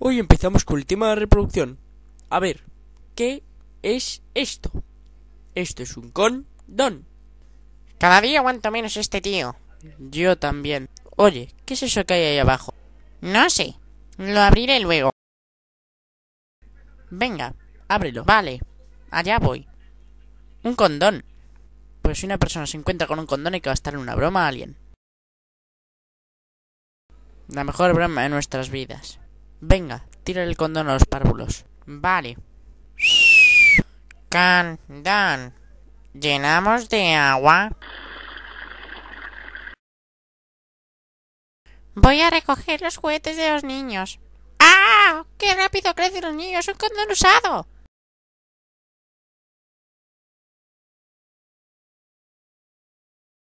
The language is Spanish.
Hoy empezamos con el tema de reproducción. A ver, ¿qué es esto? Esto es un condón. Cada día aguanto menos este tío. Yo también. Oye, ¿qué es eso que hay ahí abajo? No sé. Lo abriré luego. Venga, ábrelo. Vale, allá voy. Un condón. Pues si una persona se encuentra con un condón hay que en una broma a alguien. La mejor broma de nuestras vidas. Venga, tira el condón a los párvulos. Vale. dan. Llenamos de agua. Voy a recoger los juguetes de los niños. ¡Ah! ¡Qué rápido crecen los niños! ¡Un condón usado!